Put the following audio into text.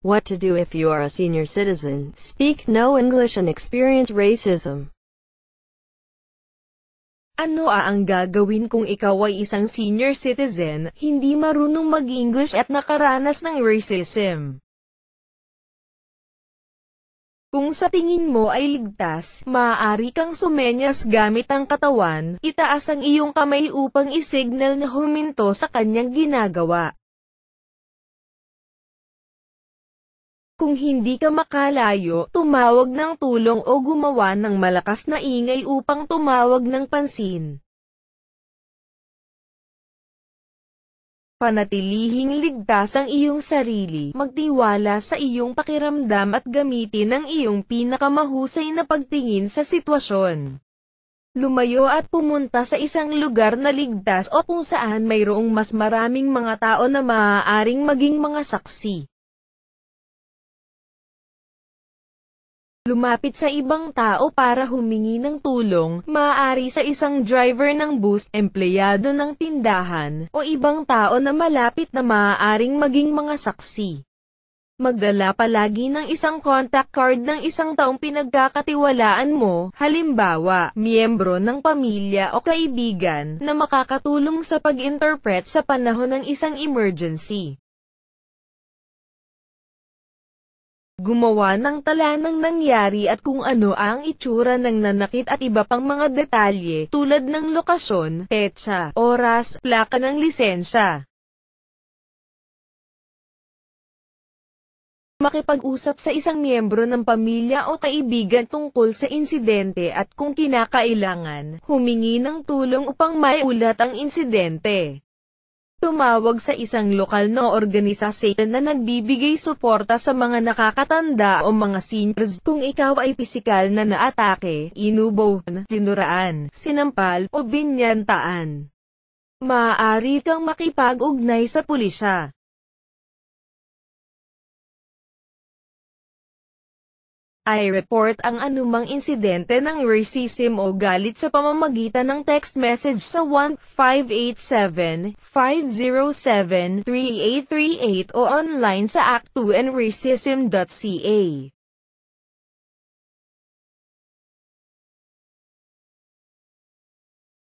What to do if you are a senior citizen, speak no English and experience racism. Ano ang gagawin kung ikaw ay isang senior citizen, hindi marunong mag-English at nakaranas ng racism? Kung sa tingin mo ay ligtas, maaari kang sumenyas gamit ang katawan, itaas ang iyong kamay upang isignal na huminto sa kanyang ginagawa. Kung hindi ka makalayo, tumawag ng tulong o gumawa ng malakas na ingay upang tumawag ng pansin. Panatilihing ligtas ang iyong sarili, magtiwala sa iyong pakiramdam at gamitin ang iyong pinakamahusay na pagtingin sa sitwasyon. Lumayo at pumunta sa isang lugar na ligtas o kung saan mayroong mas maraming mga tao na maaaring maging mga saksi. lumapit sa ibang tao para humingi ng tulong, maaari sa isang driver ng bus, empleyado ng tindahan, o ibang tao na malapit na maaaring maging mga saksi. Magdala palagi ng isang contact card ng isang taong pinagkakatiwalaan mo, halimbawa, miyembro ng pamilya o kaibigan, na makakatulong sa pag-interpret sa panahon ng isang emergency. gumawa ng tala ng nangyari at kung ano ang itsura ng nanakit at iba pang mga detalye tulad ng lokasyon, petsa, oras, plaka ng lisensya. Makipag-usap sa isang miyembro ng pamilya o kaibigan tungkol sa insidente at kung kinakailangan, humingi ng tulong upang maiulat ang insidente tumawag sa isang lokal na organisasyon na nagbibigay suporta sa mga nakakatanda o mga seniors. Kung ikaw ay pisikal na naatake, inubaw, tinuraan, sinampal o binyantaan, maaari kang makipag-ugnay sa pulisya. ay report ang anumang insidente ng racism o galit sa pamamagitan ng text message sa 1587-507-3838 o online sa act2andracism.ca.